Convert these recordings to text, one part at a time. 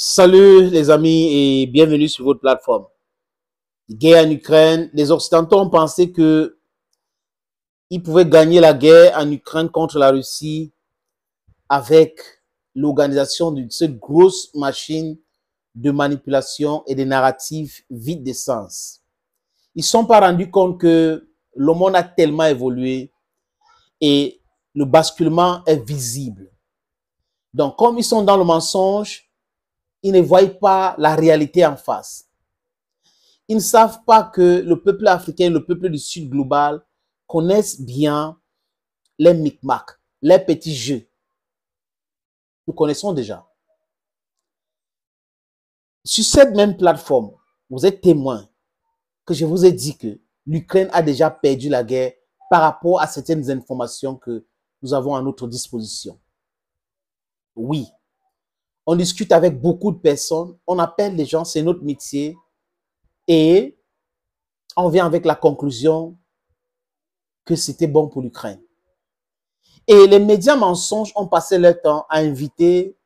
Salut les amis et bienvenue sur votre plateforme. Guerre en Ukraine, les Occidentaux ont pensé que ils pouvaient gagner la guerre en Ukraine contre la Russie avec l'organisation de cette grosse machine de manipulation et de narratifs vides de sens. Ils ne sont pas rendus compte que le monde a tellement évolué et le basculement est visible. Donc, comme ils sont dans le mensonge, ils ne voient pas la réalité en face. Ils ne savent pas que le peuple africain, le peuple du Sud global connaissent bien les micmacs, les petits jeux. Nous connaissons déjà. Sur cette même plateforme, vous êtes témoin que je vous ai dit que l'Ukraine a déjà perdu la guerre par rapport à certaines informations que nous avons à notre disposition. Oui, on discute avec beaucoup de personnes, on appelle les gens, c'est notre métier, et on vient avec la conclusion que c'était bon pour l'Ukraine. Et les médias mensonges ont passé leur temps à inviter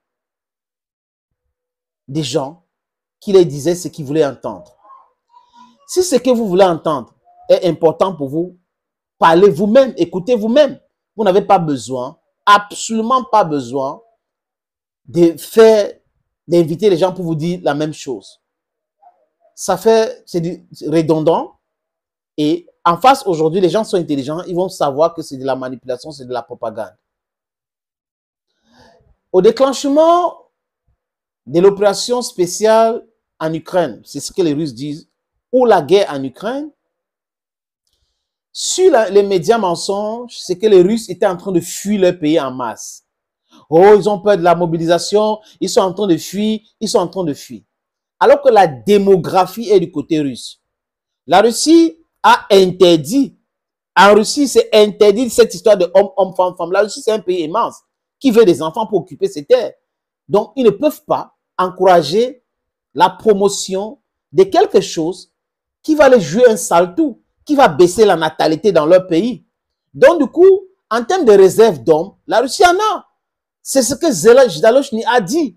des gens qui les disaient ce qu'ils voulaient entendre. Si ce que vous voulez entendre est important pour vous, parlez vous-même, écoutez vous-même. Vous, vous n'avez pas besoin, absolument pas besoin de d'inviter les gens pour vous dire la même chose. Ça fait, c'est redondant. Et en face, aujourd'hui, les gens sont intelligents, ils vont savoir que c'est de la manipulation, c'est de la propagande. Au déclenchement de l'opération spéciale en Ukraine, c'est ce que les Russes disent, ou la guerre en Ukraine, sur les médias mensonges, c'est que les Russes étaient en train de fuir leur pays en masse. Oh, ils ont peur de la mobilisation, ils sont en train de fuir, ils sont en train de fuir. Alors que la démographie est du côté russe. La Russie a interdit, en Russie, c'est interdit cette histoire de homme, homme, femme, femme. La Russie, c'est un pays immense qui veut des enfants pour occuper ses terres. Donc, ils ne peuvent pas encourager la promotion de quelque chose qui va les jouer un sale qui va baisser la natalité dans leur pays. Donc, du coup, en termes de réserve d'hommes, la Russie en a. C'est ce que Zelensky a dit,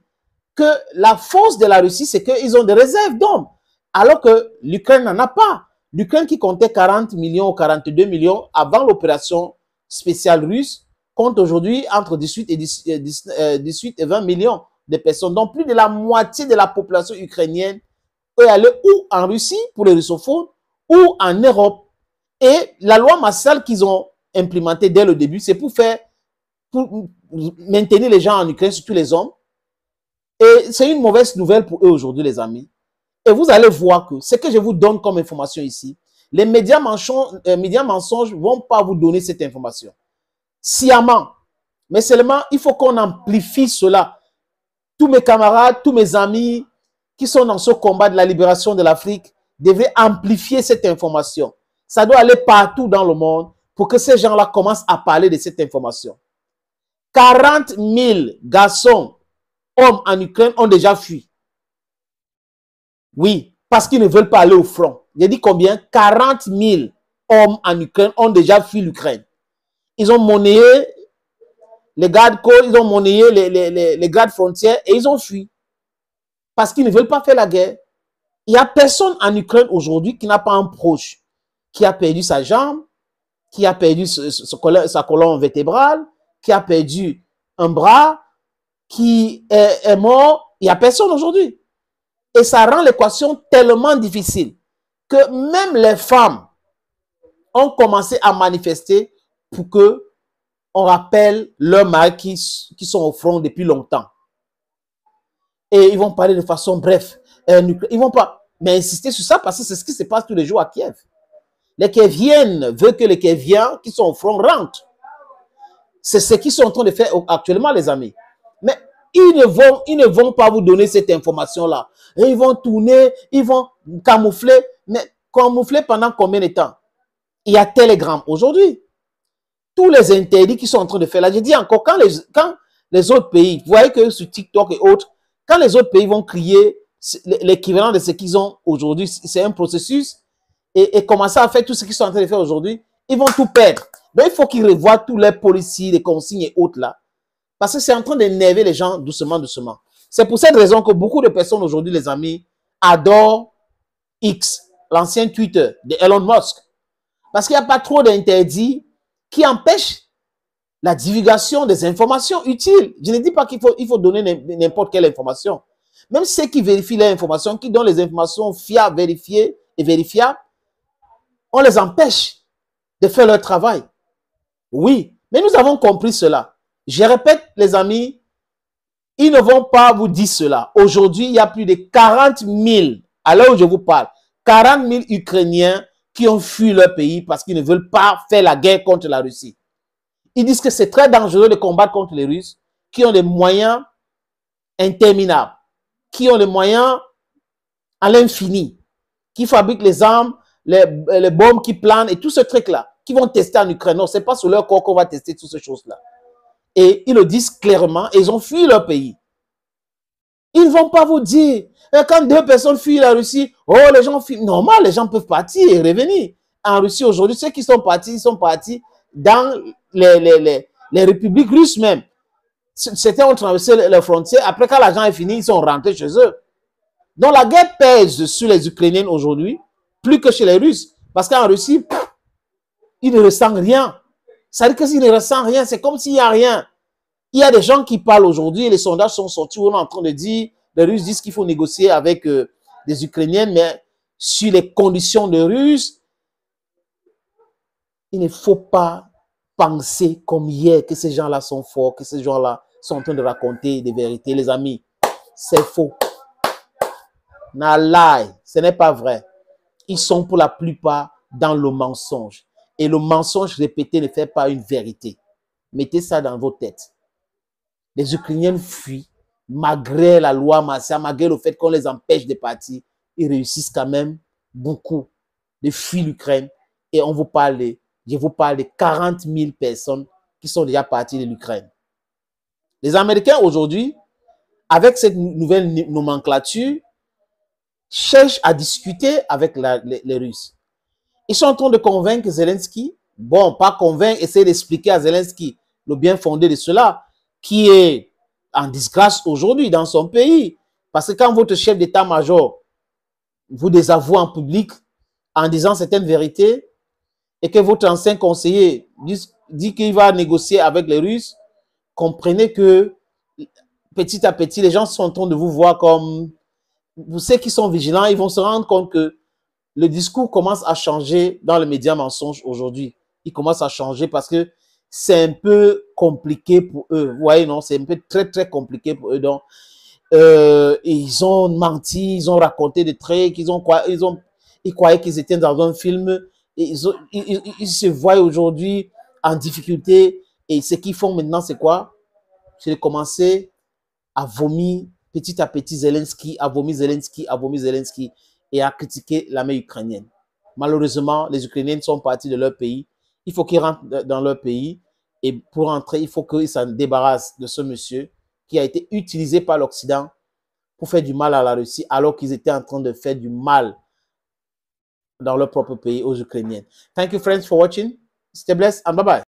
que la force de la Russie, c'est qu'ils ont des réserves d'hommes, alors que l'Ukraine n'en a pas. L'Ukraine qui comptait 40 millions ou 42 millions avant l'opération spéciale russe compte aujourd'hui entre 18 et, 18 euh, euh, et 20 millions de personnes. Donc plus de la moitié de la population ukrainienne est allée ou en Russie pour les russophones ou en Europe. Et la loi massale qu'ils ont implémentée dès le début, c'est pour faire pour maintenir les gens en Ukraine, surtout les hommes. Et c'est une mauvaise nouvelle pour eux aujourd'hui, les amis. Et vous allez voir que ce que je vous donne comme information ici, les médias mensonges, ne euh, médias mensonges vont pas vous donner cette information. Sciemment. Mais seulement, il faut qu'on amplifie cela. Tous mes camarades, tous mes amis qui sont dans ce combat de la libération de l'Afrique devraient amplifier cette information. Ça doit aller partout dans le monde pour que ces gens-là commencent à parler de cette information. 40 000 garçons, hommes en Ukraine ont déjà fui. Oui, parce qu'ils ne veulent pas aller au front. J'ai dit combien 40 000 hommes en Ukraine ont déjà fui l'Ukraine. Ils ont monnayé les gardes-côtes, ils ont monnayé les, les, gardes-frontières et ils ont fui. Parce qu'ils ne veulent pas faire la guerre. Il n'y a personne en Ukraine aujourd'hui qui n'a pas un proche qui a perdu sa jambe, qui a perdu sa colonne vertébrale, qui a perdu un bras, qui est, mort, il n'y a personne aujourd'hui. Et ça rend l'équation tellement difficile que même les femmes ont commencé à manifester pour que on rappelle leurs maris qui, sont au front depuis longtemps. Et ils vont parler de façon bref. Ils vont pas, mais insister sur ça parce que c'est ce qui se passe tous les jours à Kiev. Les Kieviennes veulent que les Kieviens qui sont au front rentrent. C'est ce qu'ils sont en train de faire actuellement, les amis. Mais ils ne vont, ils ne vont pas vous donner cette information-là. Ils vont tourner, ils vont camoufler. Mais camoufler pendant combien de temps Il y a Telegram aujourd'hui. Tous les interdits qu'ils sont en train de faire là. Je dis encore, quand les, quand les autres pays, vous voyez que sur TikTok et autres, quand les autres pays vont crier l'équivalent de ce qu'ils ont aujourd'hui, c'est un processus, et, et commencer à faire tout ce qu'ils sont en train de faire aujourd'hui, ils vont tout perdre. Donc, il faut qu'ils revoient tous les policiers, les consignes et autres là. Parce que c'est en train d'énerver les gens doucement, doucement. C'est pour cette raison que beaucoup de personnes aujourd'hui, les amis, adorent X, l'ancien Twitter de Elon Musk. Parce qu'il n'y a pas trop d'interdits qui empêchent la divulgation des informations utiles. Je ne dis pas qu'il faut, il faut donner n'importe quelle information. Même ceux qui vérifient les informations, qui donnent les informations fiables, vérifiées et vérifiables, on les empêche de faire leur travail. Oui, mais nous avons compris cela. Je répète, les amis, ils ne vont pas vous dire cela. Aujourd'hui, il y a plus de 40 000, à l'heure où je vous parle, 40 000 Ukrainiens qui ont fui leur pays parce qu'ils ne veulent pas faire la guerre contre la Russie. Ils disent que c'est très dangereux de combattre contre les Russes qui ont des moyens interminables, qui ont des moyens à l'infini, qui fabriquent les armes, les, les bombes qui planent et tout ce truc-là qui vont tester en Ukraine. Non, ce n'est pas sur leur corps qu'on va tester toutes ces choses-là. Et ils le disent clairement, ils ont fui leur pays. Ils ne vont pas vous dire, eh, quand deux personnes fuient la Russie, oh, les gens fuient. Normal, les gens peuvent partir et revenir. En Russie, aujourd'hui, ceux qui sont partis, ils sont partis dans les, les, les, républiques russes même. C'était, on traversé les frontières. Après, quand l'argent est fini, ils sont rentrés chez eux. Donc, la guerre pèse sur les Ukrainiens aujourd'hui, plus que chez les Russes. Parce qu'en Russie, il ne ressent rien. Ça dire que ne ressent rien, c'est comme s'il n'y a rien. Il y a des gens qui parlent aujourd'hui, les sondages sont sortis, on est en train de dire, les Russes disent qu'il faut négocier avec euh, des Ukrainiens, mais sur les conditions de Russes, il ne faut pas penser comme hier que ces gens-là sont forts, que ces gens-là sont en train de raconter des vérités. Les amis, c'est faux. ce n'est pas vrai. Ils sont pour la plupart dans le mensonge. Et le mensonge répété ne fait pas une vérité. Mettez ça dans vos têtes. Les Ukrainiens fuient malgré la loi martiale, malgré le fait qu'on les empêche de partir. Ils réussissent quand même beaucoup de fuir l'Ukraine. Et on vous parle, je vous parle de 40 000 personnes qui sont déjà parties de l'Ukraine. Les Américains aujourd'hui, avec cette nouvelle nomenclature, cherchent à discuter avec les Russes ils sont en train de convaincre Zelensky, bon, pas convaincre, essayer d'expliquer à Zelensky le bien fondé de cela, qui est en disgrâce aujourd'hui dans son pays. Parce que quand votre chef d'état-major vous désavoue en public en disant certaines vérités et que votre ancien conseiller dit, qu'il va négocier avec les Russes, comprenez que petit à petit, les gens sont en train de vous voir comme... Vous savez qu'ils sont vigilants, ils vont se rendre compte que le discours commence à changer dans les médias mensonges aujourd'hui. Il commence à changer parce que c'est un peu compliqué pour eux. Vous voyez, non, c'est un peu très, très compliqué pour eux. Donc, euh, ils ont menti, ils ont raconté des trucs, ils, ont, ils, ont, ils croyaient qu'ils étaient dans un film. Et ils, se voient aujourd'hui en difficulté. Et ce qu'ils font maintenant, c'est quoi C'est de commencer à vomir petit à petit Zelensky, à vomir Zelensky, à vomir Zelensky et à critiquer l'armée ukrainienne. Malheureusement, les Ukrainiens sont partis de leur pays. Il faut qu'ils rentrent dans leur pays. Et pour rentrer, il faut qu'ils s'en débarrassent de ce monsieur qui a été utilisé par l'Occident pour faire du mal à la Russie, alors qu'ils étaient en train de faire du mal dans leur propre pays aux Ukrainiens. Thank you, friends, for watching. Stay blessed and bye-bye.